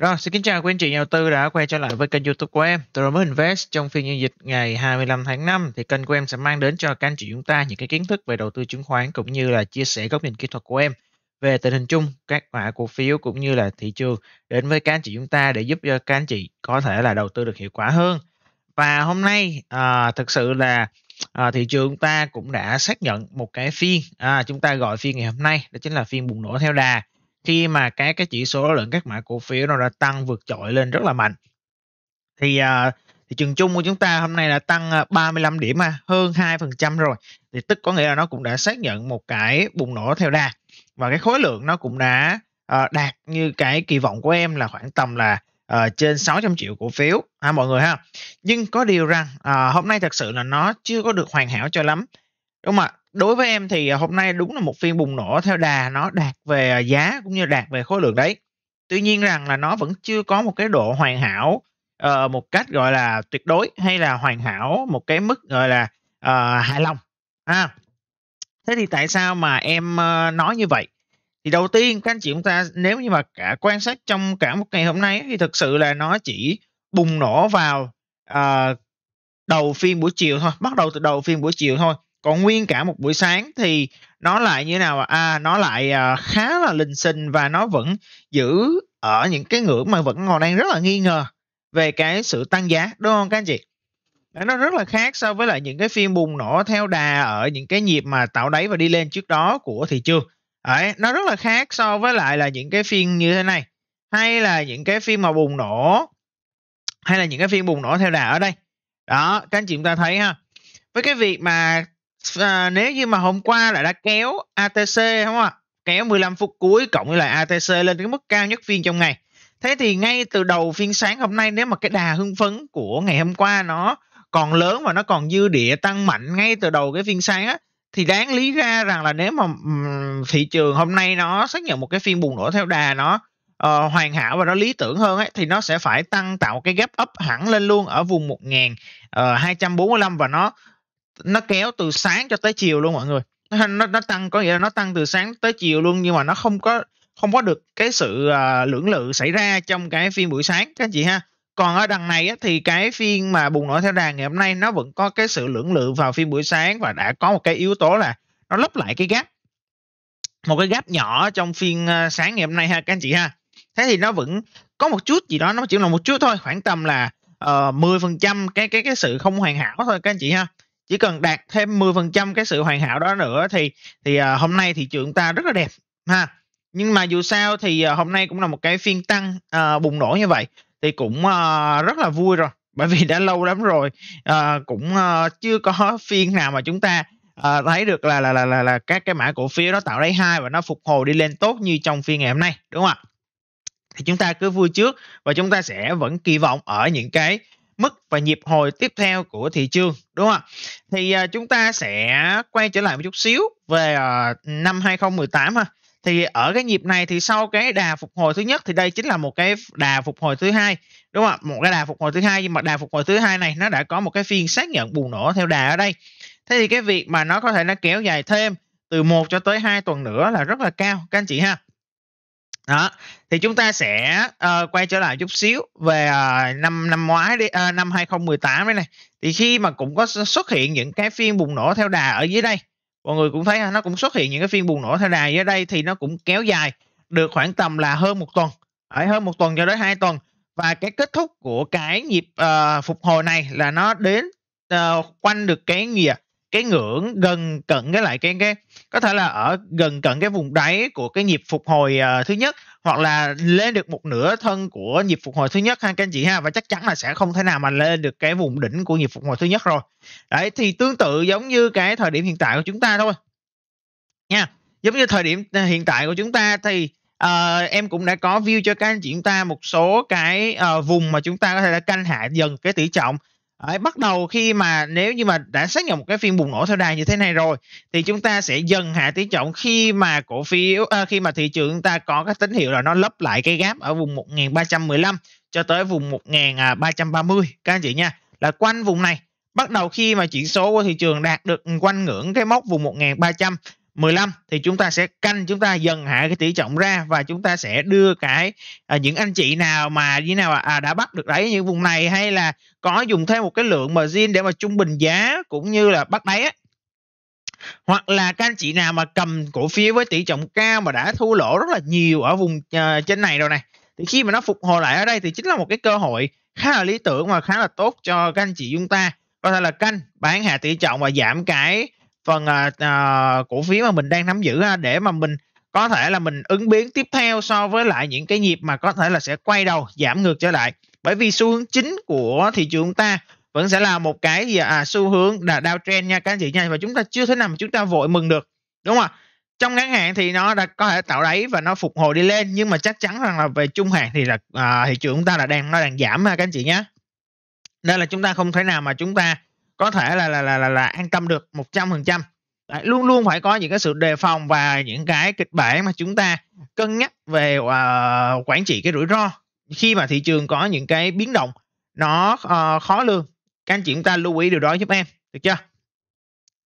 Rồi, xin kính chào quý anh chị nhà đầu tư đã quay trở lại với kênh YouTube của em, Tôi mới Invest. Trong phiên giao dịch ngày 25 tháng 5 thì kênh của em sẽ mang đến cho các anh chị chúng ta những cái kiến thức về đầu tư chứng khoán cũng như là chia sẻ góc nhìn kỹ thuật của em về tình hình chung các mã cổ phiếu cũng như là thị trường đến với các anh chị chúng ta để giúp cho các anh chị có thể là đầu tư được hiệu quả hơn. Và hôm nay à, thực sự là à, thị trường chúng ta cũng đã xác nhận một cái phiên à, chúng ta gọi phiên ngày hôm nay đó chính là phiên bùng nổ theo đà khi mà cái cái chỉ số lượng các mã cổ phiếu nó đã tăng vượt trội lên rất là mạnh thì uh, à, thị trường chung của chúng ta hôm nay đã tăng 35 à, điểm hơn 2% rồi thì tức có nghĩa là nó cũng đã xác nhận một cái bùng nổ theo đà và cái khối lượng nó cũng đã uh, đạt như cái kỳ vọng của em là khoảng tầm là uh, trên 600 triệu cổ phiếu ha mọi người ha nhưng có điều rằng uh, hôm nay thật sự là nó chưa có được hoàn hảo cho lắm đúng không ạ đối với em thì à, hôm nay đúng là một phiên bùng nổ theo đà nó đạt về à, giá cũng như đạt về khối lượng đấy tuy nhiên rằng là nó vẫn chưa có một cái độ hoàn hảo ờ, một cách gọi là tuyệt đối hay là hoàn hảo một cái mức gọi là uh, hài lòng à, thế thì tại sao mà em ờ, nói như vậy thì đầu tiên các anh chị chúng ta nếu như mà cả quan sát trong cả một ngày hôm nay thì thực sự là nó chỉ bùng nổ vào uh, đầu phiên buổi chiều thôi bắt đầu từ đầu phiên buổi chiều thôi còn nguyên cả một buổi sáng thì nó lại như nào à nó lại à, khá là linh sinh và nó vẫn giữ ở những cái ngưỡng mà vẫn còn đang rất là nghi ngờ về cái sự tăng giá đúng không các anh chị nó rất là khác so với lại những cái phiên bùng nổ theo đà ở những cái nhịp mà tạo đáy và đi lên trước đó của thị trường Đấy, nó rất là khác so với lại là những cái phiên như thế này hay là những cái phiên mà bùng nổ hay là những cái phiên bùng nổ theo đà ở đây đó các anh chị chúng ta thấy ha với cái việc mà à, nếu như mà hôm qua lại đã kéo ATC đúng không ạ? Kéo 15 phút cuối cộng với lại ATC lên cái mức cao nhất phiên trong ngày. Thế thì ngay từ đầu phiên sáng hôm nay nếu mà cái đà hưng phấn của ngày hôm qua nó còn lớn và nó còn dư địa tăng mạnh ngay từ đầu cái phiên sáng á thì đáng lý ra rằng là nếu mà thị trường hôm nay nó xác nhận một cái phiên bùng nổ theo đà nó uh, hoàn hảo và nó lý tưởng hơn ấy thì nó sẽ phải tăng tạo cái gap up hẳn lên luôn ở vùng 1.245 ờ, và nó nó kéo từ sáng cho tới chiều luôn mọi người nó nó tăng có nghĩa là nó tăng từ sáng tới chiều luôn nhưng mà nó không có không có được cái sự uh, lưỡng lự xảy ra trong cái phiên buổi sáng các anh chị ha còn ở đằng này á, thì cái phiên mà bùng nổ theo đà ngày hôm nay nó vẫn có cái sự lưỡng lự vào phiên buổi sáng và đã có một cái yếu tố là nó lấp lại cái gap một cái gap nhỏ trong phiên uh, sáng ngày hôm nay ha các anh chị ha thế thì nó vẫn có một chút gì đó nó chỉ là một chút thôi khoảng tầm là uh, ờ, 10% cái cái cái sự không hoàn hảo thôi các anh chị ha chỉ cần đạt thêm 10% cái sự hoàn hảo đó nữa thì thì à, hôm nay thị trường ta rất là đẹp ha nhưng mà dù sao thì à, hôm nay cũng là một cái phiên tăng à, bùng nổ như vậy thì cũng à, rất là vui rồi bởi vì đã lâu lắm rồi à, cũng à, chưa có phiên nào mà chúng ta à, thấy được là là là là, là các cái mã cổ phiếu nó tạo đáy hai và nó phục hồi đi lên tốt như trong phiên ngày hôm nay đúng không ạ thì chúng ta cứ vui trước và chúng ta sẽ vẫn kỳ vọng ở những cái mức và nhịp hồi tiếp theo của thị trường đúng không ạ? Thì à, chúng ta sẽ quay trở lại một chút xíu về à, năm 2018 ha. Thì ở cái nhịp này thì sau cái đà phục hồi thứ nhất thì đây chính là một cái đà phục hồi thứ hai đúng không ạ? Một cái đà phục hồi thứ hai nhưng mà đà phục hồi thứ hai này nó đã có một cái phiên xác nhận bùng nổ theo đà ở đây. Thế thì cái việc mà nó có thể nó kéo dài thêm từ 1 cho tới 2 tuần nữa là rất là cao các anh chị ha đó thì chúng ta sẽ uh, quay trở lại chút xíu về uh, năm năm ngoái đi uh, năm 2018 đấy này thì khi mà cũng có xuất hiện những cái phiên bùng nổ theo đà ở dưới đây mọi người cũng thấy nó cũng xuất hiện những cái phiên bùng nổ theo đà dưới đây thì nó cũng kéo dài được khoảng tầm là hơn một tuần ở hơn một tuần cho đến hai tuần và cái kết thúc của cái nhịp uh, phục hồi này là nó đến uh, quanh được cái gì ạ cái ngưỡng gần cận cái lại cái cái có thể là ở gần cận cái vùng đáy của cái nhịp phục hồi uh, thứ nhất hoặc là lên được một nửa thân của nhịp phục hồi thứ nhất ha các anh chị ha và chắc chắn là sẽ không thể nào mà lên được cái vùng đỉnh của nhịp phục hồi thứ nhất rồi đấy thì tương tự giống như cái thời điểm hiện tại của chúng ta thôi nha giống như thời điểm ờ, hiện tại của chúng ta thì uh, em cũng đã có view cho các anh chị chúng ta một số cái uh, vùng mà chúng ta có thể là canh hạ dần cái tỷ trọng Đấy, bắt đầu khi mà nếu như mà đã xác nhận một cái phiên bùng nổ theo đà như thế này rồi thì chúng ta sẽ dần hạ tỷ trọng khi mà cổ phiếu à, khi mà thị trường chúng ta có các tín hiệu là nó lấp lại cái gáp ở vùng 1315 cho tới vùng 1330 các anh chị nha là quanh vùng này bắt đầu khi mà chỉ số của thị trường đạt được quanh ngưỡng cái mốc vùng 1300 15 thì chúng ta sẽ canh chúng ta dần hạ cái tỷ trọng ra và chúng ta sẽ đưa cái à, những anh chị nào mà như nào à, đã bắt được đáy những vùng này hay là có dùng thêm một cái lượng margin để mà trung bình giá cũng như là bắt đáy ấy. hoặc là các anh chị nào mà cầm cổ phiếu với tỷ trọng cao mà đã thua lỗ rất là nhiều ở vùng à, trên này rồi này thì khi mà nó phục hồi lại ở đây thì chính là một cái cơ hội khá là lý tưởng và khá là tốt cho các anh chị chúng ta có thể là canh bán hạ tỷ trọng và giảm cái phần à, à, cổ phiếu mà mình đang nắm giữ ha, à, để mà mình có thể là mình ứng biến tiếp theo so với lại những cái nhịp mà có thể là sẽ quay đầu giảm ngược trở lại bởi vì xu hướng chính của thị trường ta vẫn sẽ là một cái gì à, xu hướng là downtrend nha các anh chị nha và chúng ta chưa thể nào mà chúng ta vội mừng được đúng không ạ trong ngắn hạn thì nó đã có thể tạo đáy và nó phục hồi đi lên nhưng mà chắc chắn rằng là về trung hạn thì là à, thị trường chúng ta là đang nó đang giảm ha các anh chị nhé nên là chúng ta không thể nào mà chúng ta có thể là là là là, là an tâm được 100% Đấy, luôn luôn phải có những cái sự đề phòng và những cái kịch bản mà chúng ta cân nhắc về uh, quản trị cái rủi ro khi mà thị trường có những cái biến động nó uh, khó lường các anh chị chúng ta lưu ý điều đó giúp em được chưa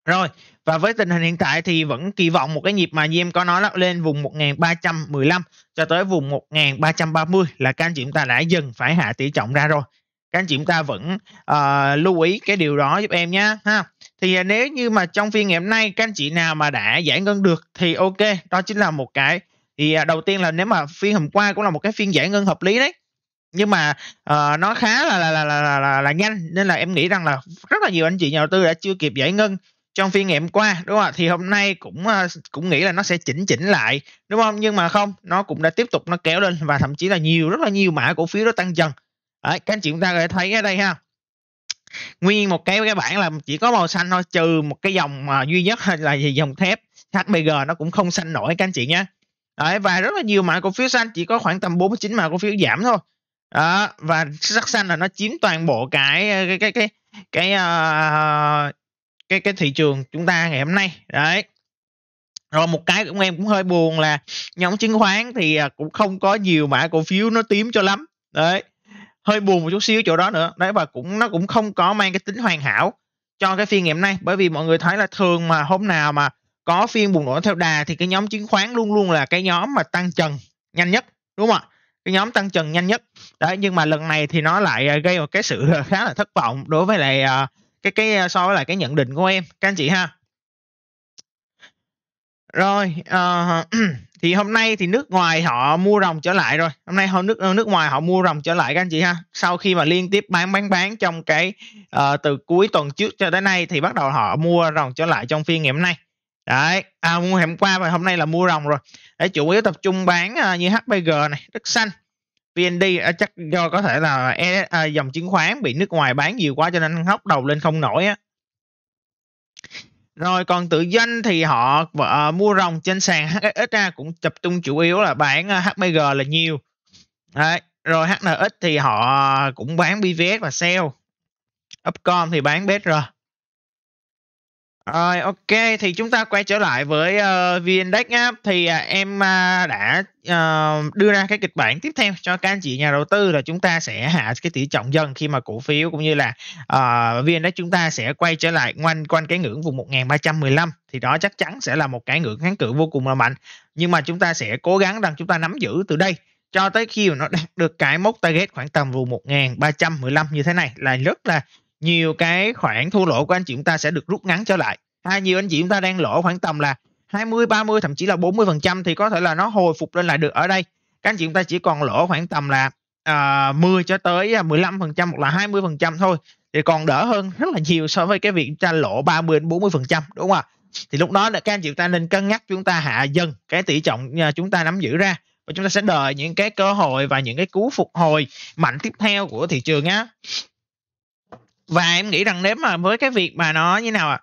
rồi và với tình hình hiện tại thì vẫn kỳ vọng một cái nhịp mà như em có nói là lên vùng 1315 cho tới vùng 1330 là các anh chị chúng ta đã dần phải hạ tỷ trọng ra rồi các anh chị chúng ta vẫn uh, lưu ý cái điều đó giúp em nhé ha thì à, nếu như mà trong phiên ngày hôm nay các anh chị nào mà đã giải ngân được thì ok đó chính là một cái thì à, đầu tiên là nếu mà phiên hôm qua cũng là một cái phiên giải ngân hợp lý đấy nhưng mà uh, nó khá là là, là là là là là nhanh nên là em nghĩ rằng là rất là nhiều anh chị nhà đầu tư đã chưa kịp giải ngân trong phiên ngày hôm qua đúng không ạ thì hôm nay cũng ờ, cũng nghĩ là nó sẽ chỉnh chỉnh lại đúng không nhưng mà không nó cũng đã tiếp tục nó kéo lên và thậm chí là nhiều rất là nhiều mã cổ phiếu nó tăng dần Đấy, các anh chị chúng ta có thể thấy ở đây ha nguyên một cái cái bảng là chỉ có màu xanh thôi trừ một cái dòng mà duy nhất là gì dòng thép HBG nó cũng không xanh nổi các anh chị nhé Đấy, và rất là nhiều mã cổ phiếu xanh chỉ có khoảng tầm 49 mã cổ phiếu giảm thôi đó, và sắc xanh là nó chiếm toàn bộ cái cái cái cái cái uh, cái cái thị trường chúng ta ngày hôm nay đấy rồi một cái cũng em cũng hơi buồn là nhóm chứng khoán thì à, cũng không có nhiều mã cổ phiếu nó tím cho lắm đấy hơi buồn một chút xíu chỗ đó nữa đấy và cũng nó cũng không có mang cái tính hoàn hảo cho cái phiên ngày hôm nay bởi vì mọi người thấy là thường mà hôm nào mà có phiên bùng nổ theo đà thì cái nhóm chứng khoán luôn luôn là cái nhóm mà tăng trần nhanh nhất đúng không ạ cái nhóm tăng trần nhanh nhất đấy nhưng mà lần này thì nó lại à, gây một cái sự khá là thất vọng đối với lại à, cái cái à, so với lại cái nhận định của em các anh chị ha rồi uh, thì hôm nay thì nước ngoài họ mua rồng trở lại rồi hôm nay họ nước nước ngoài họ mua rồng trở lại các anh chị ha sau khi mà liên tiếp bán bán bán trong cái uh, từ cuối tuần trước cho tới nay thì bắt đầu họ mua rồng trở lại trong phiên ngày hôm nay đấy à, mua hôm qua và hôm nay là mua rồng rồi để chủ yếu tập trung bán uh, như HPG này đất xanh VND uh, ờ, chắc do có thể là uh, dòng chứng khoán bị nước ngoài bán nhiều quá cho nên hóc đầu lên không nổi á rồi còn tự doanh thì họ à, mua rồng trên sàn HSA cũng tập trung chủ yếu là bán ờ, HMG là nhiều. Đấy. Rồi HNX thì họ cũng bán BVS và sell. Upcom thì bán rồi. Rồi ok thì chúng ta quay trở lại với uh, ờ, VNDAX nhá. Thì uh, em uh, đã uh, đưa ra cái kịch bản tiếp theo cho các anh chị nhà đầu tư là chúng ta sẽ hạ cái tỷ trọng dần khi mà cổ phiếu cũng như là uh, ờ, VNDAX chúng ta sẽ quay trở lại quanh quanh cái ngưỡng vùng 1315 thì đó chắc chắn sẽ là một cái ngưỡng kháng cự vô cùng là mạnh. Nhưng mà chúng ta sẽ cố gắng rằng chúng ta nắm giữ từ đây cho tới khi mà nó đạt được cái mốc target khoảng tầm vùng 1315 như thế này là rất là nhiều cái khoản thua lỗ của anh chị chúng ta sẽ được rút ngắn trở lại hai nhiều anh chị chúng ta đang lỗ khoảng tầm là 20 30 thậm chí là 40 phần trăm thì có thể là nó hồi phục lên lại được ở đây các anh chị chúng ta chỉ còn lỗ khoảng tầm là uh, à, 10 cho tới 15 à, phần trăm hoặc là 20 phần trăm thôi thì còn đỡ hơn rất là nhiều so với cái việc chúng ta lỗ 30 đến 40 phần trăm đúng không ạ thì lúc đó là các anh chị chúng ta nên cân nhắc chúng ta hạ dần cái tỷ trọng à, chúng ta nắm giữ ra và chúng ta sẽ đợi những cái cơ hội và những cái cú phục hồi mạnh tiếp theo của thị trường á và em nghĩ rằng nếu mà với cái việc mà nó như nào ạ à,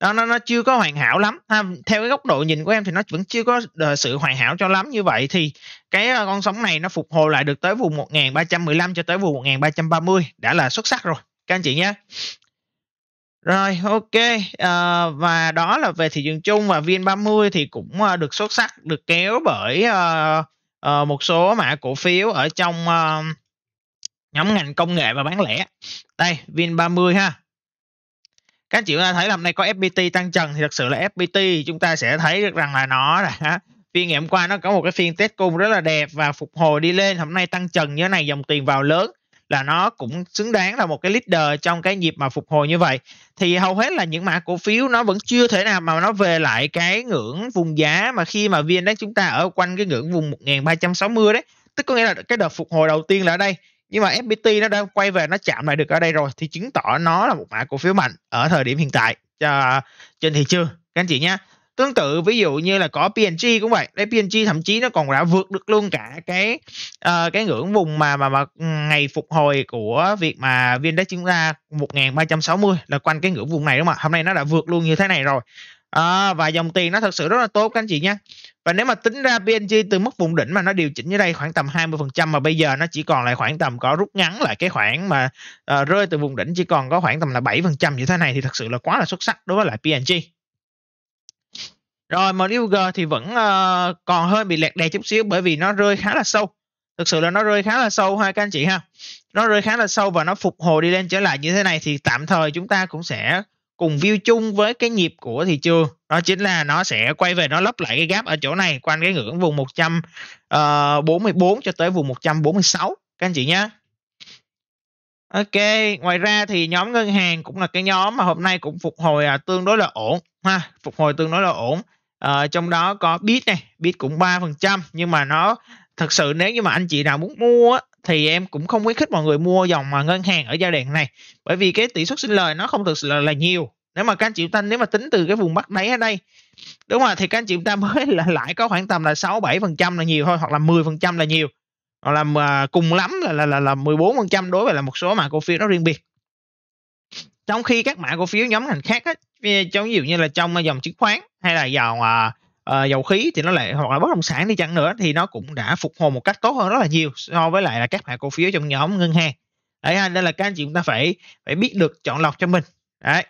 nó nó nó chưa có hoàn hảo lắm ha. theo cái góc độ nhìn của em thì nó vẫn chưa có ờ, sự hoàn hảo cho lắm như vậy thì cái ờ, con sóng này nó phục hồi lại được tới vùng 1315 cho tới vùng 1330 đã là xuất sắc rồi các anh chị nhé rồi ok à, và đó là về thị trường chung và VN30 thì cũng được xuất sắc được kéo bởi uh, uh, một số mã cổ phiếu ở trong uh, nhóm ngành công nghệ và bán lẻ đây VN30 ha các anh chị chúng ta thấy là hôm nay có FPT tăng trần thì thật sự là FPT chúng ta sẽ thấy được rằng là nó đã phiên ngày hôm qua nó có một cái phiên test cung rất là đẹp và phục hồi đi lên hôm nay tăng trần như thế này dòng tiền vào lớn là nó cũng xứng đáng là một cái leader trong cái nhịp mà phục hồi như vậy thì hầu hết là những mã cổ phiếu nó vẫn chưa thể nào mà nó về lại cái ngưỡng vùng giá mà khi mà viên đấy chúng ta ở quanh cái ngưỡng vùng 1360 đấy tức có nghĩa là cái đợt phục hồi đầu tiên là ở đây nhưng mà FPT nó đang quay về nó chạm lại được ở đây rồi thì chứng tỏ nó là một mã cổ phiếu mạnh ở thời điểm hiện tại cho trên thị trường các anh chị nhé tương tự ví dụ như là có PNG cũng vậy đấy PNG thậm chí nó còn đã vượt được luôn cả cái uh, cái ngưỡng vùng mà mà mà ừ, ngày phục hồi của việc mà viên đá chúng ta 1360 là quanh cái ngưỡng vùng này đúng không ạ hôm nay nó đã vượt luôn như thế này rồi à, và dòng tiền nó thật sự rất là tốt các anh chị nhé và nếu mà tính ra PNG từ mức vùng đỉnh mà nó điều chỉnh ở đây khoảng tầm 20% mà bây giờ nó chỉ còn lại khoảng tầm có rút ngắn lại cái khoảng mà uh, rơi từ vùng đỉnh chỉ còn có khoảng tầm là 7% như thế này thì thật sự là quá là xuất sắc đối với lại PNG. Rồi MUG thì vẫn uh, còn hơi bị lẹt đè chút xíu bởi vì nó rơi khá là sâu. Thực sự là nó rơi khá là sâu ha các anh chị ha. Nó rơi khá là sâu và nó phục hồi đi lên trở lại như thế này thì tạm thời chúng ta cũng sẽ cùng view chung với cái nhịp của thị trường đó chính là nó sẽ quay về nó lấp lại cái gap ở chỗ này quanh cái ngưỡng vùng 144 ờ, cho tới vùng 146 các anh chị nhé Ok, ngoài ra thì nhóm ngân hàng cũng là cái nhóm mà hôm nay cũng phục hồi à, tương đối là ổn ha, phục hồi tương đối là ổn. À, trong đó có Bit này, Bit cũng 3% nhưng mà nó thật sự nếu như mà anh chị nào muốn mua thì em cũng không khuyến khích mọi người mua dòng mà ngân hàng ở giai đoạn này bởi vì cái tỷ suất sinh lời nó không thực sự là, là nhiều nếu mà các anh chị ta nếu mà tính từ cái vùng bắt đáy ở đây đúng không thì các anh chị ta mới là lãi có khoảng tầm là sáu bảy phần trăm là nhiều thôi hoặc là 10 phần trăm là nhiều hoặc là mà cùng lắm là là là, là 14 phần trăm đối với là một số mã cổ phiếu nó riêng biệt trong khi các mã cổ phiếu nhóm ngành khác á, trong ví dụ như là trong dòng chứng khoán hay là dòng à, uh, dầu khí thì nó lại hoặc là bất động sản đi chăng nữa thì nó cũng đã phục hồi một cách tốt hơn rất là nhiều so với lại là các mã cổ phiếu trong nhóm ngân hàng đấy nên là các anh chị chúng ta phải phải biết được chọn lọc cho mình đấy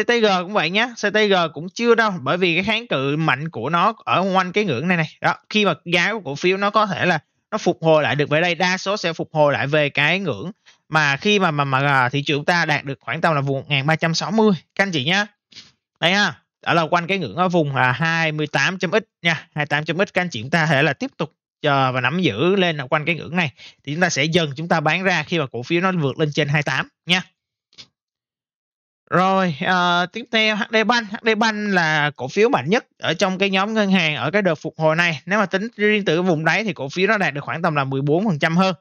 CTG cũng vậy nhé CTG cũng chưa đâu bởi vì cái kháng cự mạnh của nó ở quanh cái ngưỡng này này đó khi mà giá của cổ phiếu nó có thể là nó phục hồi lại được về đây đa số sẽ phục hồi lại về cái ngưỡng mà khi mà mà mà à, thị trường ta đạt được khoảng tầm là vùng 1360 các anh chị nhá đây ha ở là quanh cái ngưỡng ở vùng 28.x nha 28.x các anh chị chúng ta thể là tiếp tục chờ và nắm giữ lên ở quanh cái ngưỡng này thì chúng ta sẽ dần chúng ta bán ra khi mà cổ phiếu nó vượt lên trên 28 nha rồi à, tiếp theo HD Bank HD Bank là cổ phiếu mạnh nhất ở trong cái nhóm ngân hàng ở cái đợt phục hồi này nếu mà tính riêng từ cái vùng đáy thì cổ phiếu nó đạt được khoảng tầm là 14% hơn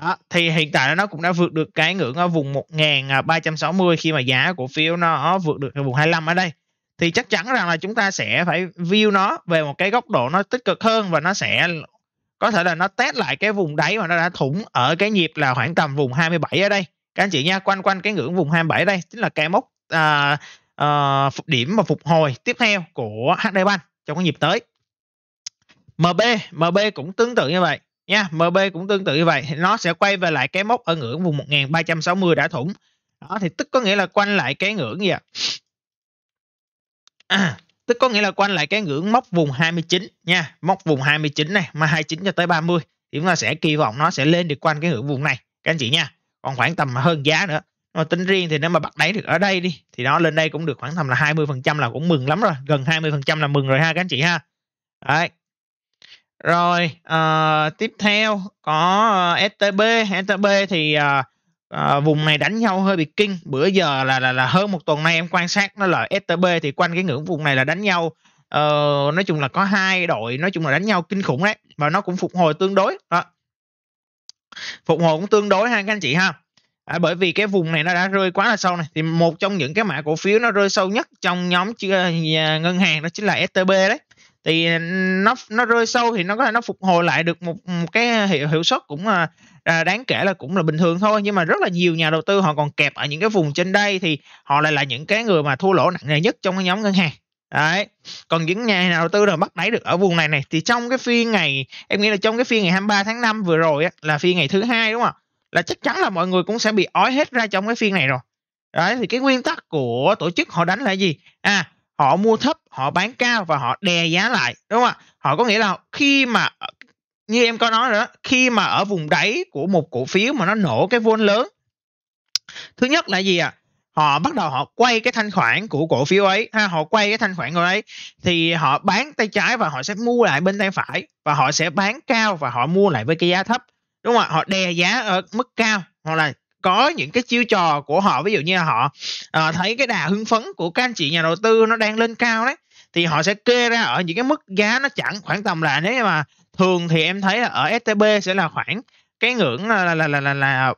đó, thì hiện tại nó cũng đã vượt được cái ngưỡng ở vùng 1.360 khi mà giá cổ phiếu nó vượt được vùng 25 ở đây thì chắc chắn rằng là chúng ta sẽ phải view nó về một cái góc độ nó tích cực hơn và nó sẽ có thể là nó test lại cái vùng đáy mà nó đã thủng ở cái nhịp là khoảng tầm vùng 27 ở đây các anh chị nha quanh quanh cái ngưỡng vùng 27 đây chính là cái mốc à, à, điểm mà phục hồi tiếp theo của HD Bank trong cái nhịp tới MB MB cũng tương tự như vậy nha MB cũng tương tự như vậy nó sẽ quay về lại cái mốc ở ngưỡng vùng 1360 đã thủng đó thì tức có nghĩa là quanh lại cái ngưỡng gì ạ à? à, tức có nghĩa là quanh lại cái ngưỡng mốc vùng 29 nha mốc vùng 29 này mà 29 cho tới 30 thì chúng ta sẽ kỳ vọng nó sẽ lên được quanh cái ngưỡng vùng này các anh chị nha còn khoảng tầm hơn giá nữa mà tính riêng thì nếu mà bắt đáy được ở đây đi thì nó lên đây cũng được khoảng tầm là 20% là cũng mừng lắm rồi gần 20% là mừng rồi ha các anh chị ha đấy rồi uh, tiếp theo có ờ, STB STB thì uh, Ờ, vùng này đánh nhau hơi bị kinh bữa giờ là là là hơn một tuần nay em quan sát nó là STB thì quanh cái ngưỡng vùng này là đánh nhau ờ, nói chung là có hai đội nói chung là đánh nhau kinh khủng đấy và nó cũng phục hồi tương đối đó phục hồi cũng tương đối ha các anh chị ha à, bởi vì cái vùng này nó đã rơi quá là sâu này thì một trong những cái mã cổ phiếu nó rơi sâu nhất trong nhóm ờ, ngân hàng đó chính là STB đấy thì ừ, nó nó rơi sâu thì nó có thể nó phục hồi lại được một, một cái hiệu, hiệu suất cũng ờ, À, đáng kể là cũng là bình thường thôi nhưng mà rất là nhiều nhà đầu tư họ còn kẹp ở những cái vùng trên đây thì họ lại là những cái người mà thua lỗ nặng nề nhất trong cái nhóm ngân hàng đấy còn những nhà đầu tư nào bắt đáy được ở vùng này này thì trong cái phiên ngày em nghĩ là trong cái phiên ngày 23 tháng 5 vừa rồi á, là phiên ngày thứ hai đúng không là chắc chắn là mọi người cũng sẽ bị ói hết ra trong cái phiên này rồi đấy thì cái nguyên tắc của tổ chức họ đánh là gì à họ mua thấp họ bán cao và họ đè giá lại đúng không ạ họ có nghĩa là khi mà như em có nói rồi đó khi mà ở vùng đáy của một cổ phiếu mà nó nổ cái vốn lớn thứ nhất là gì ạ à? họ bắt đầu họ quay cái thanh khoản của cổ phiếu ấy ha họ quay cái thanh khoản của ấy thì họ bán tay trái và họ sẽ mua lại bên tay phải và họ sẽ bán cao và họ mua lại với cái giá thấp đúng không ạ họ đè giá ở mức cao hoặc là có những cái chiêu trò của họ ví dụ như là họ à, thấy cái đà hưng phấn của các anh chị nhà đầu tư nó đang lên cao đấy thì họ sẽ kê ra ở những cái mức giá nó chẳng khoảng tầm là nếu mà thường thì em thấy là ở STB sẽ là khoảng cái ngưỡng là là là là, là, là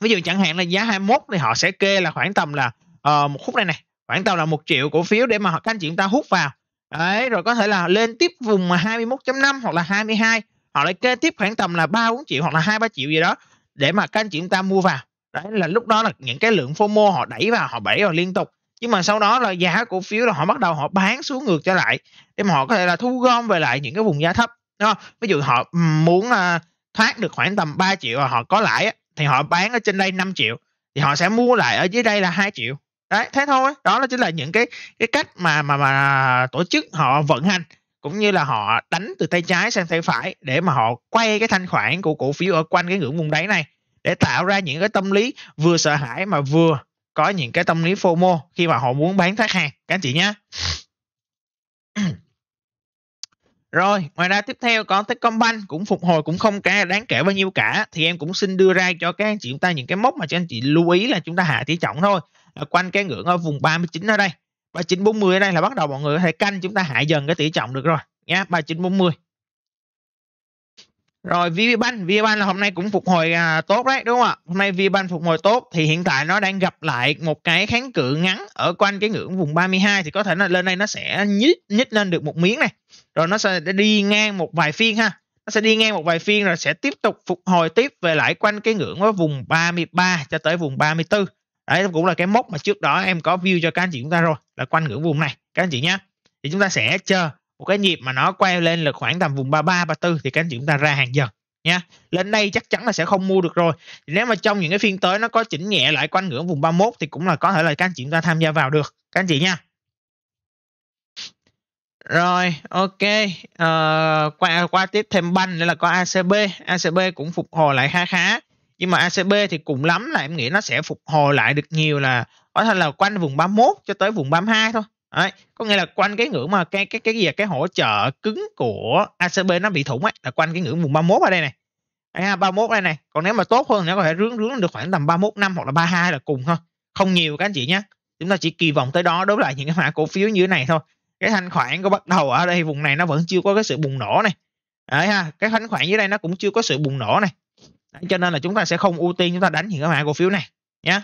ví dụ chẳng hạn là giá 21 thì họ sẽ kê là khoảng tầm là uh, một khúc này này khoảng tầm là một triệu cổ phiếu để mà các anh chị chúng ta hút vào đấy rồi có thể là lên tiếp vùng 21.5 hoặc là 22 họ lại kê tiếp khoảng tầm là 3 4 triệu hoặc là 2 3 triệu gì đó để mà các anh chị chúng ta mua vào đấy là lúc đó là những cái lượng FOMO họ đẩy vào họ bẫy vào liên tục nhưng mà sau đó là giá cổ phiếu là họ bắt đầu họ bán xuống ngược trở lại để mà họ có thể là thu gom về lại những cái vùng giá thấp Đúng Ví dụ họ ừ, muốn uh, thoát được khoảng tầm 3 triệu và họ có lãi thì họ bán ở trên đây 5 triệu thì họ sẽ mua lại ở dưới đây là 2 triệu. Đấy, thế thôi. Đó là chính là những cái cái cách mà mà mà tổ chức họ vận hành cũng như là họ đánh từ tay trái sang tay phải để mà họ quay cái thanh khoản của cổ phiếu ở quanh cái ngưỡng vùng đáy này để tạo ra những cái tâm lý vừa sợ hãi mà vừa có những cái tâm lý FOMO khi mà họ muốn bán thoát hàng các anh chị nhé rồi, ngoài ra tiếp theo có Techcombank cũng phục hồi cũng không cả đáng kể bao nhiêu cả thì em cũng xin đưa ra cho các anh chị chúng ta những cái mốc mà cho anh chị lưu ý là chúng ta hạ tỷ trọng thôi. Là quanh cái ngưỡng ở vùng 39 ở đây. 39 40 ở đây là bắt đầu mọi người có thể canh chúng ta hạ dần cái tỷ trọng được rồi nha 39 40. Rồi VPBank, VPBank là hôm nay cũng phục hồi à, tốt đấy đúng không ạ? Hôm nay VPBank phục hồi tốt thì hiện tại nó đang gặp lại một cái kháng cự ngắn ở quanh cái ngưỡng vùng 32 thì có thể là lên đây nó sẽ nhích nhích lên được một miếng này. Rồi nó sẽ đi ngang một vài phiên ha. Nó sẽ đi ngang một vài phiên rồi sẽ tiếp tục phục hồi tiếp về lại quanh cái ngưỡng ở vùng 33 cho tới vùng 34. Đấy cũng là cái mốc mà trước đó em có view cho các anh chị chúng ta rồi là quanh ngưỡng vùng này các anh chị nhé. Thì chúng ta sẽ chờ một cái nhịp mà nó quay lên là khoảng tầm vùng 33 34 thì các anh chị chúng ta ra hàng dần nha lên đây chắc chắn là sẽ không mua được rồi thì nếu mà trong những cái phiên tới nó có chỉnh nhẹ lại quanh ngưỡng vùng 31 thì cũng là có thể là các anh chị chúng ta tham gia vào được các anh chị nha rồi ok à, qua qua tiếp thêm banh nữa là có acb acb cũng phục hồi lại khá khá nhưng mà acb thì cùng lắm là em nghĩ nó sẽ phục hồi lại được nhiều là có thể là quanh vùng 31 cho tới vùng 32 thôi Đấy, có nghĩa là quanh cái ngưỡng mà cái cái cái gì à? cái hỗ trợ cứng của ACB nó bị thủng ấy là quanh cái ngưỡng vùng 31 ở đây này. À, 31 đây này. Còn nếu mà tốt hơn nó có thể rướng rướng được khoảng tầm 31 năm hoặc là 32 là cùng thôi. Không nhiều các anh chị nhé. Chúng ta chỉ kỳ vọng tới đó đối với lại những cái mã cổ phiếu như thế này thôi. Cái thanh khoản có bắt đầu ở đây vùng này nó vẫn chưa có cái sự bùng nổ này. Đấy ha, cái thanh khoản dưới đây nó cũng chưa có sự bùng nổ này. Đấy, cho nên là chúng ta sẽ không ưu tiên chúng ta đánh những cái mã cổ phiếu này nhé.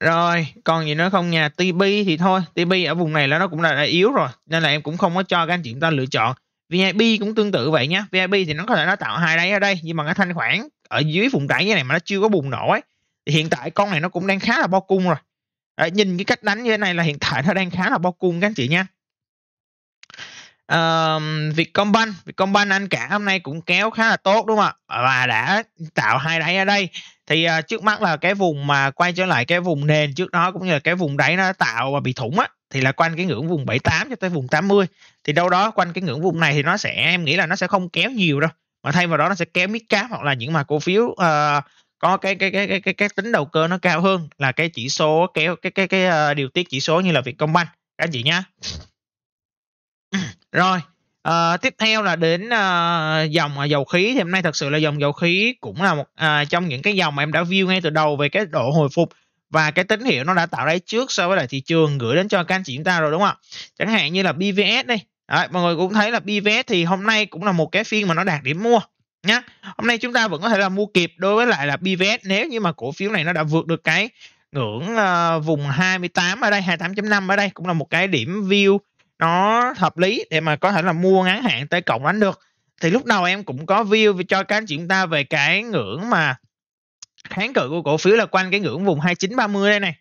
Rồi, còn gì nữa không nhà TB thì thôi, TB ở vùng này là nó cũng là, là yếu rồi, nên là em cũng không có cho các anh chị ta lựa chọn. VIP cũng tương tự vậy nhá VIP thì nó có thể nó tạo hai đáy ở đây, nhưng mà cái thanh khoản ở dưới vùng đáy như này mà nó chưa có bùng nổ ấy, thì hiện tại con này nó cũng đang khá là bo cung rồi. Đấy, nhìn cái cách đánh như thế này là hiện tại nó đang khá là bo cung các anh chị nha. Uh, Vietcombank, Vietcombank anh cả hôm nay cũng kéo khá là tốt đúng không ạ? Và đã tạo hai đáy ở đây thì uh, trước mắt là cái vùng mà quay trở lại cái vùng nền trước đó cũng như là cái vùng đáy nó tạo và bị thủng á thì là quanh cái ngưỡng vùng 78 cho tới vùng 80 thì đâu đó quanh cái ngưỡng vùng này thì nó sẽ em nghĩ là nó sẽ không kéo nhiều đâu mà thay vào đó nó sẽ kéo mid cap hoặc là những mà cổ phiếu uh, có cái cái cái cái cái cái tính đầu cơ nó cao hơn là cái chỉ số kéo cái cái cái, cái ờ, uh, điều tiết chỉ số như là Vietcombank các anh chị nhá rồi À, tiếp theo là đến à, dòng à, dầu khí thì hôm nay thật sự là dòng dầu khí cũng là một à, trong những cái dòng mà em đã view ngay từ đầu về cái độ hồi phục và cái tín hiệu nó đã tạo ra trước so với lại thị trường gửi đến cho các anh chị chúng ta rồi đúng không ạ chẳng hạn như là BVS đây Đấy, mọi người cũng thấy là BVS thì hôm nay cũng là một cái phiên mà nó đạt điểm mua nhá hôm nay chúng ta vẫn có thể là mua kịp đối với lại là BVS nếu như mà cổ phiếu này nó đã vượt được cái ngưỡng uh, vùng 28 ở đây 28.5 ở đây cũng là một cái điểm view nó hợp lý để mà có thể là mua ngắn hạn tới cộng đánh được thì lúc đầu em cũng có view cho các anh chị chúng ta về cái ngưỡng mà kháng cự của cổ phiếu là quanh cái ngưỡng vùng 2930 đây này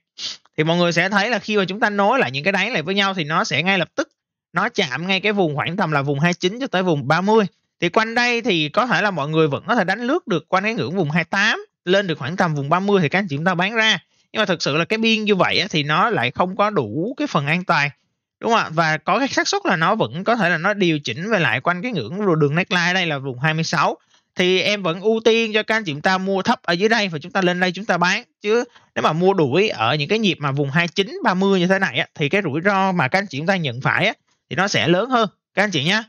thì mọi người sẽ thấy là khi mà chúng ta nối lại những cái đáy lại với nhau thì nó sẽ ngay lập tức nó chạm ngay cái vùng khoảng tầm là vùng 29 cho tới vùng 30 thì quanh đây thì có thể là mọi người vẫn có thể đánh lướt được quanh cái ngưỡng vùng 28 lên được khoảng tầm vùng 30 thì các anh chị chúng ta bán ra nhưng mà thực sự là cái biên như vậy thì nó lại không có đủ cái phần an toàn đúng không ạ và có cái xác suất là nó vẫn có thể là nó điều chỉnh về lại quanh cái ngưỡng đường neckline đây là vùng 26 thì em vẫn ưu tiên cho các anh chị chúng ta mua thấp ở dưới đây và chúng ta lên đây chúng ta bán chứ nếu mà mua đuổi ở những cái nhịp mà vùng 29 30 như thế này á, thì cái rủi ro mà các anh chị chúng ta nhận phải á, thì nó sẽ lớn hơn các anh chị nhé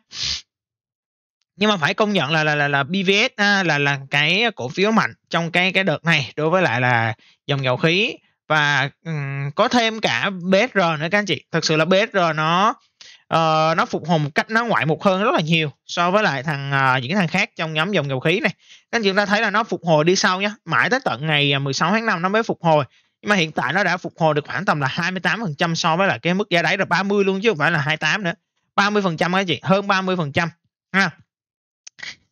nhưng mà phải công nhận là là là, là BVS à, là là cái cổ phiếu mạnh trong cái cái đợt này đối với lại là dòng dầu khí và um, có thêm cả BSR nữa các anh chị thật sự là BSR nó uh, nó phục hồi một cách nó ngoại mục hơn rất là nhiều so với lại thằng uh, những thằng khác trong nhóm dòng dầu khí này các nên chúng ta thấy là nó phục hồi đi sau nhá mãi tới tận ngày 16 à, tháng 5 nó mới phục hồi nhưng mà hiện tại nó đã phục hồi được khoảng tầm là 28% so với là cái mức giá đáy là 30 luôn chứ không phải là 28 nữa 30% các anh chị hơn 30% ha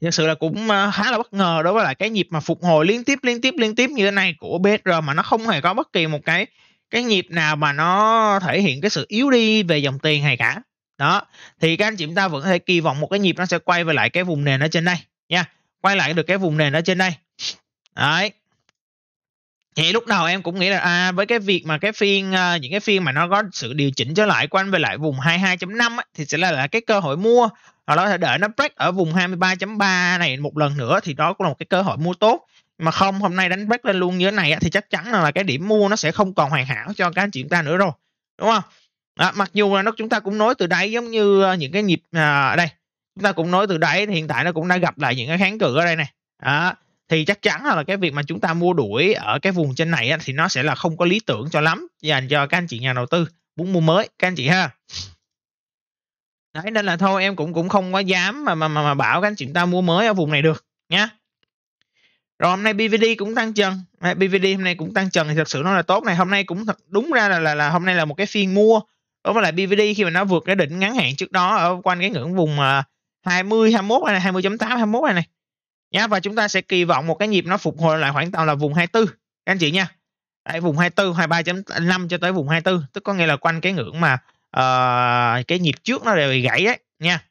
thực sự là cũng ờ, khá là bất ngờ đối với lại cái nhịp mà phục hồi liên tiếp liên tiếp liên tiếp như thế này của BR mà nó không hề có bất kỳ một cái cái nhịp nào mà nó thể hiện cái sự yếu đi về dòng tiền hay cả đó thì các anh chị chúng ta vẫn có thể kỳ vọng một cái nhịp nó sẽ quay về lại cái vùng nền ở trên đây nha quay lại được cái vùng nền ở trên đây đấy thì lúc đầu em cũng nghĩ là à, với cái việc mà cái phiên uh, những cái phiên mà nó có sự điều chỉnh trở lại quanh về lại vùng 22.5 ấy, thì sẽ là, là cái cơ hội mua hoặc là thể đợi nó break ở vùng 23.3 này một lần nữa thì đó cũng là một cái cơ hội mua tốt mà không hôm nay đánh break lên luôn như thế này ấy, thì chắc chắn là cái điểm mua nó sẽ không còn hoàn hảo cho các anh chị ta nữa rồi đúng không đó, mặc dù là nó chúng ta cũng nói từ đáy giống như à, những cái nhịp à, đây chúng ta cũng nói từ đáy thì hiện tại nó cũng đã gặp lại những cái kháng cự ở đây này đó thì chắc chắn là cái việc mà chúng ta mua đuổi ở cái vùng trên này thì nó sẽ là không có lý tưởng cho lắm dành cho các anh chị nhà đầu tư muốn mua mới các anh chị ha đấy nên là thôi em cũng cũng không có dám mà mà mà, mà bảo các anh chị ta mua mới ở vùng này được nhá rồi hôm nay BVD cũng tăng trần BVD hôm nay cũng tăng trần thì thật sự nó là tốt này hôm nay cũng thật đúng ra là là, là hôm nay là một cái phiên mua đối với lại BVD khi mà nó vượt cái đỉnh ngắn hạn trước đó ở quanh cái ngưỡng vùng 20 21 này 20.8 21 này này nhá và chúng ta sẽ kỳ vọng một cái nhịp nó phục hồi lại khoảng tầm là vùng 24 các anh chị nha Đấy, vùng 24 23.5 cho tới vùng 24 tức có nghĩa là quanh cái ngưỡng mà uh, cái nhịp trước nó đều bị gãy đấy nha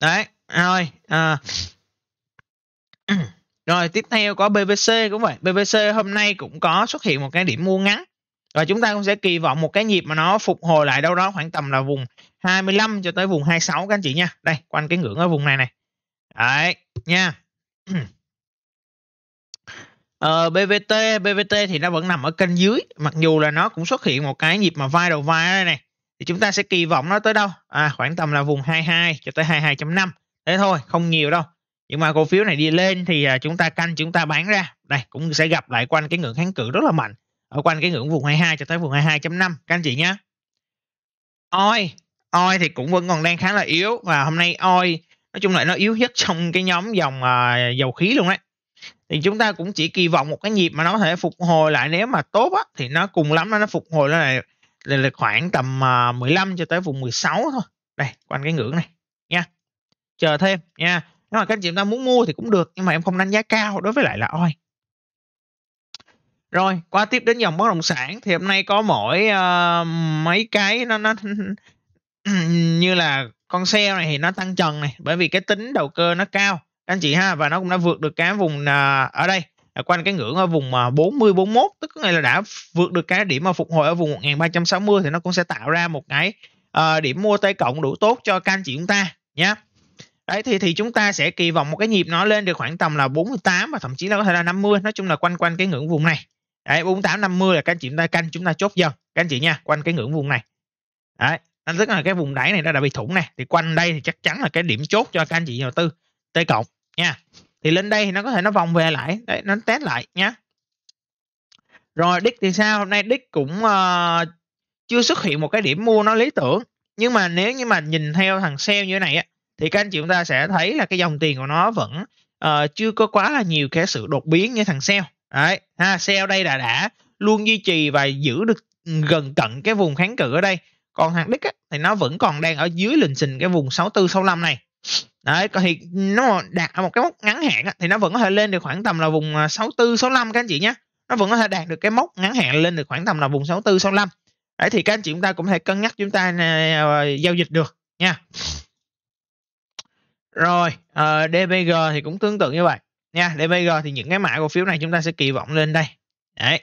đấy rồi uh. rồi tiếp theo có BVC cũng vậy BVC hôm nay cũng có xuất hiện một cái điểm mua ngắn và chúng ta cũng sẽ kỳ vọng một cái nhịp mà nó phục hồi lại đâu đó khoảng tầm là vùng 25 cho tới vùng 26 các anh chị nha đây quanh cái ngưỡng ở vùng này này đấy nha ờ, BVT BVT thì nó vẫn nằm ở kênh dưới mặc dù là nó cũng xuất hiện một cái nhịp mà vai đầu vai đây này thì chúng ta sẽ kỳ vọng nó tới đâu à, khoảng tầm là vùng 22 cho tới 22.5 thế thôi không nhiều đâu nhưng mà cổ phiếu này đi lên thì à, chúng ta canh chúng ta bán ra đây cũng sẽ gặp lại quanh cái ngưỡng kháng cự rất là mạnh ở quanh cái ngưỡng vùng 22 cho tới vùng 22.5 các anh chị nhé oi oi thì cũng vẫn còn đang khá là yếu và hôm nay oi nói chung là nó yếu nhất trong cái nhóm dòng uh, dầu khí luôn đấy thì chúng ta cũng chỉ kỳ vọng một cái nhịp mà nó có thể phục hồi lại nếu mà tốt á, thì nó cùng lắm nó phục hồi nó này là, là khoảng tầm uh, à, 15 cho tới vùng 16 thôi đây quanh cái ngưỡng này nha chờ thêm nha nếu mà các anh chị ta muốn mua thì cũng được nhưng mà em không đánh giá cao đối với lại là oi rồi qua tiếp đến dòng bất động sản thì hôm nay có mỗi uh, mấy cái nó nó như là con xe này thì nó tăng trần này bởi vì cái tính đầu cơ nó cao anh chị ha và nó cũng đã vượt được cái vùng à, ở đây quanh cái ngưỡng ở vùng 40 à, 41 tức là đã vượt được cái điểm mà phục hồi ở vùng 1360 thì nó cũng sẽ tạo ra một cái uh, điểm mua tay cộng đủ tốt cho các anh chị chúng ta nhé đấy thì thì chúng ta sẽ kỳ vọng một cái nhịp nó lên được khoảng tầm là 48 và thậm chí là có thể là 50 nói chung là quanh quanh cái ngưỡng vùng này đấy 48 50 là các anh chị chúng ta canh chúng ta chốt dần các anh chị nha quanh cái ngưỡng vùng này đấy anh tức là cái vùng đáy này nó đã bị thủng này thì quanh đây thì chắc chắn là cái điểm chốt cho các anh chị đầu tư t cộng nha thì lên đây thì nó có thể nó vòng về lại đấy nó test lại nhá rồi đích thì sao hôm nay đích cũng uh, chưa xuất hiện một cái điểm mua nó lý tưởng nhưng mà nếu như mà nhìn theo thằng sale như thế này á thì các anh chị chúng ta sẽ thấy là cái dòng tiền của nó vẫn uh, chưa có quá là nhiều cái sự đột biến như thằng sale đấy ha sale đây là đã luôn duy trì và giữ được gần cận cái vùng kháng cự ở đây còn thằng Dick á, thì nó vẫn còn đang ở dưới lình xình cái vùng 64 65 này đấy thì nó đạt ở một cái mốc ngắn hạn á, thì nó vẫn có thể lên được khoảng tầm là vùng 64 à, 65 các anh chị nhé nó vẫn có thể đạt được cái mốc ngắn hạn lên được khoảng tầm là vùng 64 65 đấy thì các anh chị chúng ta cũng thể cân nhắc chúng ta à, à, giao dịch được nha rồi uh, ờ, DBG thì cũng tương tự như vậy nha DBG thì những cái mã cổ phiếu này chúng ta sẽ kỳ vọng lên đây đấy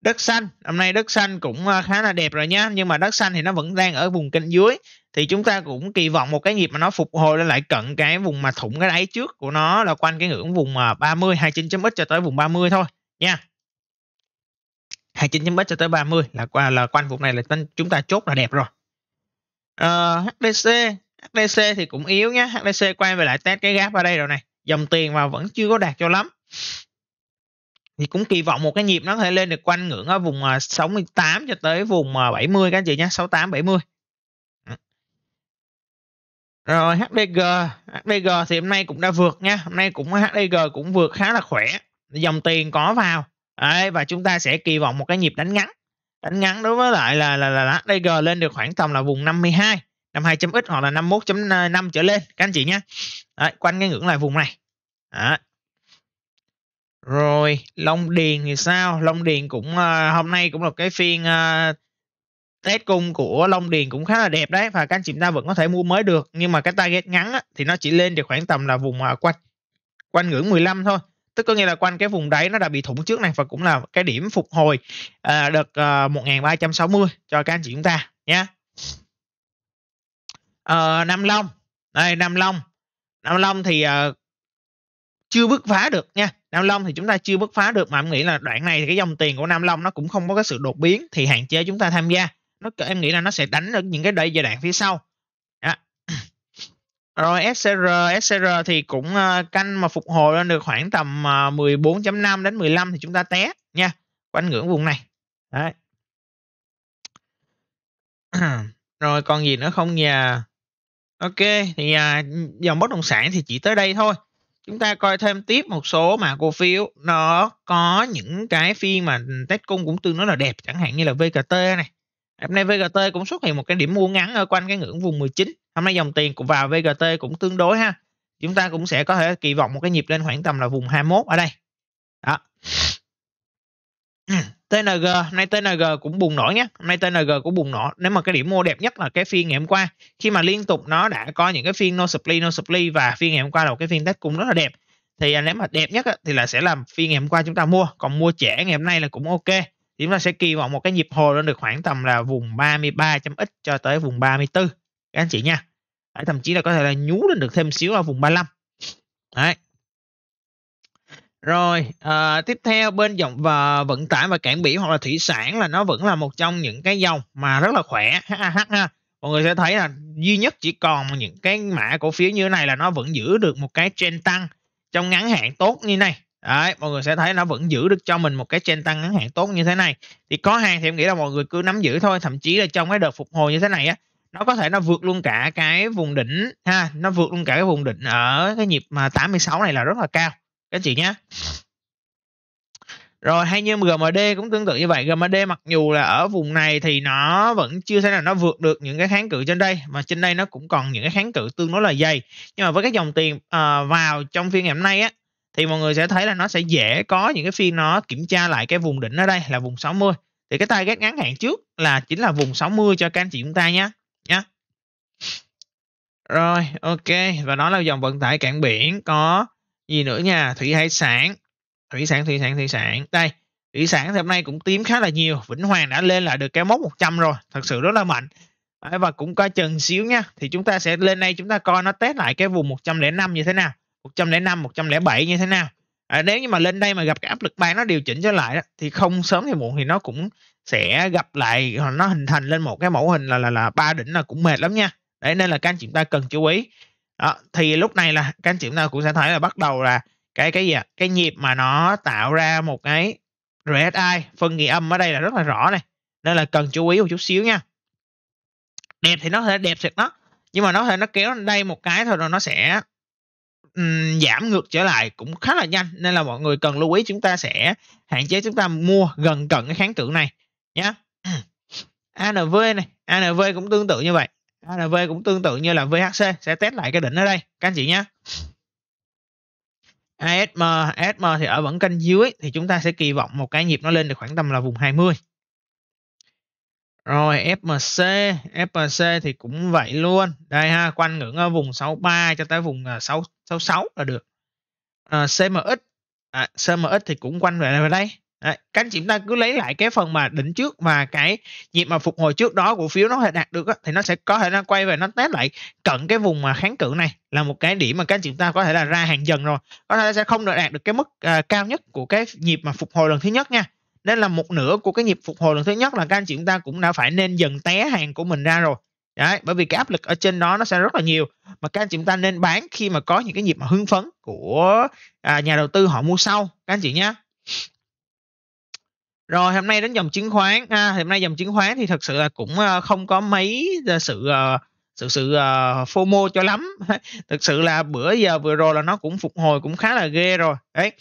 đất xanh hôm nay đất xanh cũng à, khá là đẹp rồi nhá nhưng mà đất xanh thì nó vẫn đang ở vùng kênh dưới thì chúng ta cũng kỳ vọng một cái nhịp mà nó phục hồi lên lại cận cái vùng mà thủng cái đáy trước của nó là quanh cái ngưỡng vùng 30 à, 29.x cho tới vùng 30 thôi nha 29.x cho tới 30 là qua là quanh vùng này là chúng ta chốt là đẹp rồi uh, ờ, HDC HDC thì cũng yếu nhá HDC quay về lại test cái gap ở đây rồi này dòng tiền mà vẫn chưa có đạt cho lắm thì cũng kỳ vọng một cái nhịp nó có thể lên được quanh ngưỡng ở vùng 68 à, cho tới vùng 70 à, các anh chị nhé 68 70 rồi HDG HDG thì hôm nay cũng đã vượt nha hôm nay cũng HDG cũng vượt khá là khỏe dòng tiền có vào Đấy, và chúng ta sẽ kỳ vọng một cái nhịp đánh ngắn đánh ngắn đối với lại là là là, là HDG lên được khoảng tầm là vùng 52 52.x hoặc là 51.5 à, trở lên các anh chị nhé quanh cái ngưỡng là vùng này Đấy rồi, Long Điền thì sao? Long Điền cũng à, hôm nay cũng là cái phiên à, ờ, Test cung của Long Điền cũng khá là đẹp đấy và các anh chị ta vẫn có thể mua mới được nhưng mà cái target ngắn á, thì nó chỉ lên được khoảng tầm là vùng à, quanh quanh ngưỡng 15 thôi tức có nghĩa là quanh cái vùng đáy nó đã bị thủng trước này và cũng là cái điểm phục hồi à, đợt à, 1360 cho các anh chị chúng ta nhé à, Nam Long đây Nam Long Nam Long thì à, chưa bứt phá được nha Nam Long thì chúng ta chưa bứt phá được mà em nghĩ là đoạn này thì cái dòng tiền của Nam Long nó cũng không có cái sự đột biến thì hạn chế chúng ta tham gia nó em nghĩ là nó sẽ đánh được những cái đây giai đoạn phía sau đó. rồi SCR SCR thì cũng ờ, canh mà phục hồi lên được khoảng tầm 14.5 ờ, đến 15 thì chúng ta té nha quanh ngưỡng vùng này đấy rồi còn gì nữa không nhà ok thì à, dòng bất động sản thì chỉ tới đây thôi chúng ta coi thêm tiếp một số mà cổ phiếu nó có những cái phiên mà test cung cũng tương đối là đẹp chẳng hạn như là VKT này hôm nay VKT cũng xuất hiện một cái điểm mua ngắn ở quanh cái ngưỡng vùng 19 hôm nay dòng tiền cũng vào VKT cũng tương đối ha chúng ta cũng sẽ có thể kỳ vọng một cái nhịp lên khoảng tầm là vùng 21 ở đây đó TNG nay TNG cũng bùng nổ nhé nay TNG cũng bùng nổ nếu mà cái điểm mua đẹp nhất là cái phiên ngày hôm qua khi mà liên tục nó đã có những cái phiên no supply no supply và phiên ngày hôm qua là một cái phiên test cũng rất là đẹp thì à, nếu mà đẹp nhất thì là sẽ là phiên ngày hôm qua chúng ta mua còn mua trẻ ngày hôm nay là cũng ok thì chúng ta sẽ kỳ vọng một cái nhịp hồi lên được khoảng tầm là vùng 33 chấm ít cho tới vùng 34 các anh chị nha Đấy, thậm chí là có thể là nhú lên được thêm xíu ở vùng 35 Đấy, rồi, à, tiếp theo bên dòng và vận tải và cảng biển hoặc là thủy sản là nó vẫn là một trong những cái dòng mà rất là khỏe ha ha. Mọi người sẽ thấy là duy nhất chỉ còn những cái mã cổ phiếu như thế này là nó vẫn giữ được một cái trend tăng trong ngắn hạn tốt như này. Đấy, mọi người sẽ thấy nó vẫn giữ được cho mình một cái trend tăng ngắn hạn tốt như thế này. Thì có hàng thì em nghĩ là mọi người cứ nắm giữ thôi, thậm chí là trong cái đợt phục hồi như thế này á nó có thể nó vượt luôn cả cái vùng đỉnh ha, nó vượt luôn cả cái vùng đỉnh ở cái nhịp mà 86 này là rất là cao các chị nhé rồi hay như GMD cũng tương tự như vậy GMD mặc dù là ở vùng này thì nó vẫn chưa thể nào nó vượt được những cái kháng cự trên đây mà trên đây nó cũng còn những cái kháng cự tương đối là dày nhưng mà với các dòng tiền uh, vào trong phiên ngày hôm nay á thì mọi người sẽ thấy là nó sẽ dễ có những cái phiên nó kiểm tra lại cái vùng đỉnh ở đây là vùng 60 thì cái target ngắn hạn trước là chính là vùng 60 cho các anh chị chúng ta nhé nhé rồi ok và đó là dòng vận tải cảng biển có gì nữa nha thủy hải sản thủy sản thủy sản thủy sản đây thủy sản thì hôm nay cũng tím khá là nhiều vĩnh hoàng đã lên lại được cái mốc 100 rồi thật sự rất là mạnh Đấy, và cũng có chừng xíu nha thì chúng ta sẽ lên đây chúng ta coi nó test lại cái vùng 105 như thế nào 105 107 như thế nào à, nếu như mà lên đây mà gặp cái áp lực bán nó điều chỉnh trở lại đó, thì không sớm thì muộn thì nó cũng sẽ gặp lại nó hình thành lên một cái mẫu hình là là là ba đỉnh là cũng mệt lắm nha đấy nên là các anh chị ta cần chú ý đó ờ, thì lúc này là các anh chị chúng ta cũng sẽ thấy là bắt đầu là cái cái gì ạ cái nhịp mà nó tạo ra một cái RSI phân kỳ âm ở đây là rất là rõ này nên là cần chú ý một chút xíu nha đẹp thì nó sẽ đẹp thật nó nhưng mà nó thể nó kéo lên đây một cái thôi rồi nó sẽ um, giảm ngược trở lại cũng khá là nhanh nên là mọi người cần lưu ý chúng ta sẽ hạn chế chúng ta mua gần cận cái kháng cự này nhé ANV này ANV cũng tương tự như vậy ARV cũng tương tự như là VHC sẽ test lại cái đỉnh ở đây các anh chị nhé ASM ASM thì ở vẫn kênh dưới thì chúng ta sẽ kỳ vọng một cái nhịp nó lên được khoảng tầm là vùng 20 rồi FMC FMC thì cũng vậy luôn đây ha quanh ngưỡng ở vùng 63 cho tới vùng 6, à, 66 là được ờ, à, CMX à, CMX thì cũng quanh về đây Đấy, các anh chị ta cứ lấy lại cái phần mà đỉnh trước và cái nhịp mà phục hồi trước đó cổ phiếu nó thể đạt được á, thì nó sẽ có thể nó quay về nó test lại cận cái vùng mà kháng cự này là một cái điểm mà các anh chị ta có thể là ra hàng dần rồi có thể sẽ không được đạt được cái mức à, cao nhất của cái nhịp mà phục hồi lần thứ nhất nha nên là một nửa của cái nhịp phục hồi lần thứ nhất là các anh chị chúng ta cũng đã phải nên dần té hàng của mình ra rồi Đấy, bởi vì cái áp lực ở trên đó nó sẽ rất là nhiều mà các anh chị ta nên bán khi mà có những cái nhịp mà hưng phấn của à, nhà đầu tư họ mua sau các anh chị nhé rồi hôm nay đến dòng chứng khoán à, hôm nay dòng chứng khoán thì thật sự là cũng ờ, không có mấy ờ, ờ, sự sự sự uh, FOMO cho lắm thực sự là bữa giờ vừa rồi là nó cũng phục hồi cũng khá là ghê rồi đấy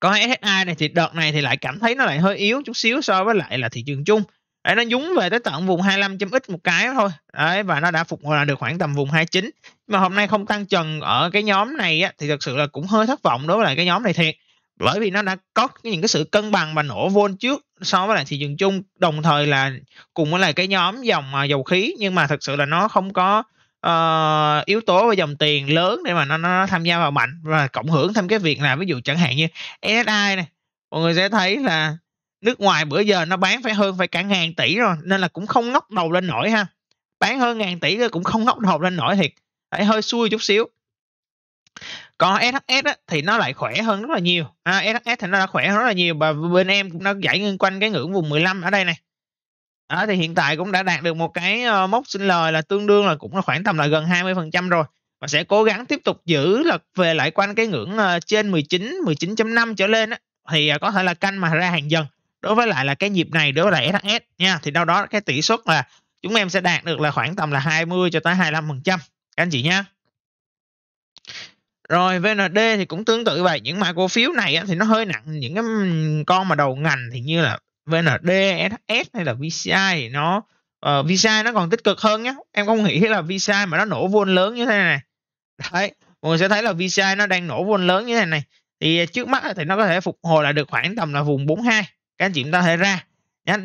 còn SSI này thì đợt này thì lại cảm thấy nó lại hơi yếu chút xíu so với lại là thị trường chung đấy, nó nhúng về tới tận vùng 25.x một cái thôi đấy, và nó đã phục hồi là được khoảng tầm vùng 29 nhưng mà hôm nay không tăng trần ở cái nhóm này á, thì thực sự là cũng hơi thất vọng đối với lại cái nhóm này thiệt bởi vì nó đã có những cái sự cân bằng mà nổ vôn trước so với lại thị trường chung đồng thời là cùng với lại cái nhóm dòng à, dầu khí nhưng mà thật sự là nó không có uh, yếu tố và dòng tiền lớn để mà nó, nó tham gia vào mạnh và cộng hưởng thêm cái việc là ví dụ chẳng hạn như SSI này mọi người sẽ thấy là nước ngoài bữa giờ nó bán phải hơn phải cả ngàn tỷ rồi nên là cũng không ngóc đầu lên nổi ha bán hơn ngàn tỷ rồi cũng không ngóc đầu lên nổi thiệt hơi xui chút xíu còn SHS á, thì nó lại khỏe hơn rất là nhiều à, SHS thì nó đã khỏe hơn rất là nhiều và bên em cũng đã giải ngân quanh cái ngưỡng vùng 15 ở đây này đó, thì hiện tại cũng đã đạt được một cái ờ, mốc sinh lời là tương đương là cũng là khoảng tầm là gần 20% rồi và sẽ cố gắng tiếp tục giữ là về lại quanh cái ngưỡng uh, trên 19 19.5 trở lên á, thì ờ, có thể là canh mà ra hàng dần đối với lại là cái nhịp này đối với lại SHS nha thì đâu đó cái tỷ suất là chúng em sẽ đạt được là khoảng tầm là 20 cho tới 25% trăm anh chị nhé rồi VND thì cũng tương tự vậy những mã cổ phiếu này á, thì nó hơi nặng những cái con mà đầu ngành thì như là VND, SS hay là VCI thì nó uh, ờ, VCI nó còn tích cực hơn nhé em không nghĩ là VCI mà nó nổ vôn lớn như thế này, này. đấy mọi người sẽ thấy là VCI nó đang nổ vôn lớn như thế này, này thì ờ, trước mắt thì nó có thể phục hồi lại được khoảng tầm là vùng 42 các anh chị chúng ta thể ra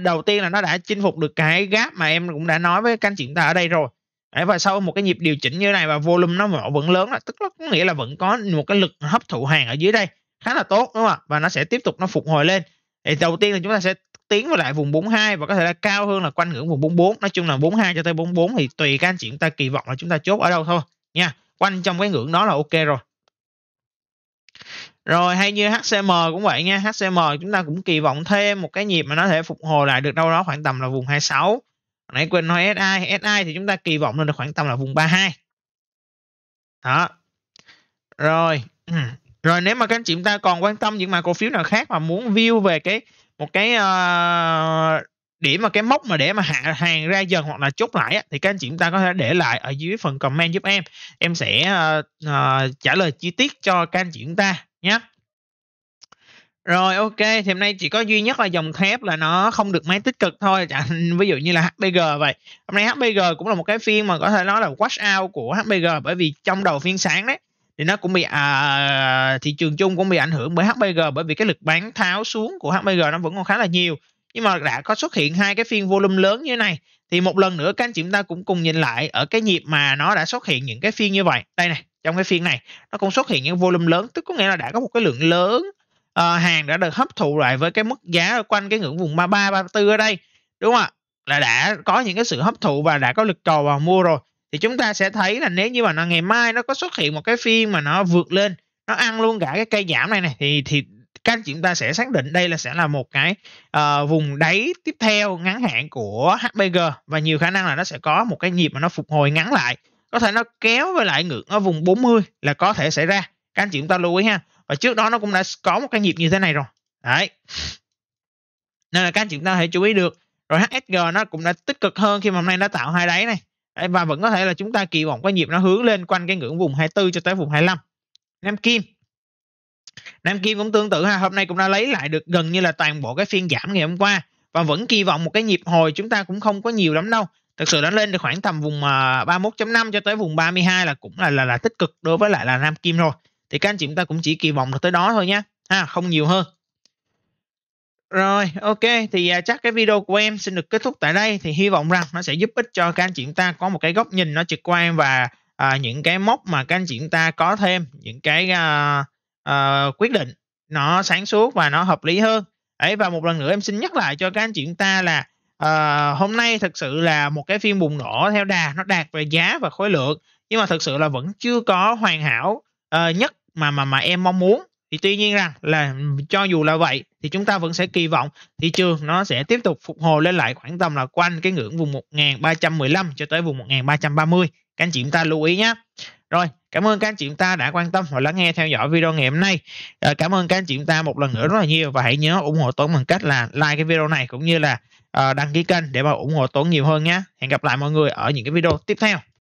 đầu tiên là nó đã chinh phục được cái gap mà em cũng đã nói với các anh chị chúng ta ở đây rồi Đấy, và sau một cái nhịp điều chỉnh như này và volume nó vẫn lớn là tức là có nghĩa là vẫn có một cái lực hấp thụ hàng ở dưới đây khá là tốt đúng không ạ và nó sẽ tiếp tục nó phục hồi lên thì đầu tiên là chúng ta sẽ tiến vào lại vùng 42 và có thể là cao hơn là quanh ngưỡng vùng 44 nói chung là 42 cho tới 44 thì tùy các anh chị chúng ta kỳ vọng là chúng ta chốt ở đâu thôi nha quanh trong cái ngưỡng đó là ok rồi rồi hay như HCM cũng vậy nha HCM chúng ta cũng kỳ vọng thêm một cái nhịp mà nó thể phục hồi lại được đâu đó khoảng tầm là vùng 26 nãy quên nói SI SI thì chúng ta kỳ vọng lên được khoảng tầm là vùng 32 đó rồi rồi nếu mà các anh chị chúng ta còn quan tâm những mã cổ phiếu nào khác mà muốn view về cái một cái uh, điểm mà cái mốc mà để mà hạ hàng ra dần hoặc là chốt lại thì các anh chị chúng ta có thể để lại ở dưới phần comment giúp em em sẽ uh, uh, trả lời chi tiết cho các anh chị chúng ta nhé rồi, OK, thì hôm nay chỉ có duy nhất là dòng thép là nó không được máy tích cực thôi, chẳng ví dụ như là HBG vậy. Hôm nay HBG cũng là một cái phiên mà có thể nói là wash out của HBG bởi vì trong đầu phiên sáng đấy thì nó cũng bị à, thị trường chung cũng bị ảnh hưởng bởi HBG bởi vì cái lực bán tháo xuống của HBG nó vẫn còn khá là nhiều. Nhưng mà đã có xuất hiện hai cái phiên volume lớn như này thì một lần nữa các anh chị chúng ta cũng cùng nhìn lại ở cái nhịp mà nó đã xuất hiện những cái phiên như vậy. Đây này, trong cái phiên này nó cũng xuất hiện những volume lớn tức có nghĩa là đã có một cái lượng lớn à, ờ, hàng đã được hấp thụ lại với cái mức giá quanh cái ngưỡng vùng 33 34 ở đây đúng không ạ là đã có những cái sự hấp thụ và đã có lực trò vào mua rồi thì chúng ta sẽ thấy là nếu như mà nó ngày mai nó có xuất hiện một cái phiên mà nó vượt lên nó ăn luôn cả cái cây giảm này này thì thì các anh chị chúng ta sẽ xác định đây là sẽ là một cái uh, vùng đáy tiếp theo ngắn hạn của HPG và nhiều khả năng là nó sẽ có một cái nhịp mà nó phục hồi ngắn lại có thể nó kéo về lại ngưỡng ở vùng 40 là có thể xảy ra các anh chị chúng ta lưu ý ha và trước đó nó cũng đã có một cái nhịp như thế này rồi đấy nên là các anh chị chúng ta hãy chú ý được rồi HSG nó cũng đã tích cực hơn khi mà hôm nay nó tạo hai đáy này đấy, và vẫn có thể là chúng ta kỳ vọng cái nhịp nó hướng lên quanh cái ngưỡng vùng 24 cho tới vùng 25 Nam Kim Nam Kim cũng tương tự ha hôm nay cũng đã lấy lại được gần như là toàn bộ cái phiên giảm ngày hôm qua và vẫn kỳ vọng một cái nhịp hồi chúng ta cũng không có nhiều lắm đâu thực sự nó lên được khoảng tầm vùng 31.5 à, cho tới vùng 32 là cũng là là, là tích cực đối với lại là Nam Kim rồi thì các anh chị chúng ta cũng chỉ kỳ vọng là tới đó thôi nhé ha không nhiều hơn rồi ok thì à, chắc cái video của em xin được kết thúc tại đây thì hy vọng rằng nó sẽ giúp ích cho các anh chị chúng ta có một cái góc nhìn nó trực quan và à, những cái mốc mà các anh chị chúng ta có thêm những cái à, à, quyết định nó sáng suốt và nó hợp lý hơn ấy và một lần nữa em xin nhắc lại cho các anh chị chúng ta là à, hôm nay thực sự là một cái phiên bùng nổ theo đà nó đạt về giá và khối lượng nhưng mà thực sự là vẫn chưa có hoàn hảo à, nhất mà mà mà em mong muốn thì tuy nhiên rằng là cho dù là vậy thì chúng ta vẫn sẽ kỳ vọng thị trường nó sẽ tiếp tục phục hồi lên lại khoảng tầm là quanh cái ngưỡng vùng 1315 cho tới vùng 1330 các anh chị chúng ta lưu ý nhé rồi cảm ơn các anh chị chúng ta đã quan tâm và lắng nghe theo dõi video ngày hôm nay à, cảm ơn các anh chị chúng ta một lần nữa rất là nhiều và hãy nhớ ủng hộ Tuấn bằng cách là like cái video này cũng như là uh, đăng ký kênh để mà ủng hộ Tuấn nhiều hơn nhé hẹn gặp lại mọi người ở những cái video tiếp theo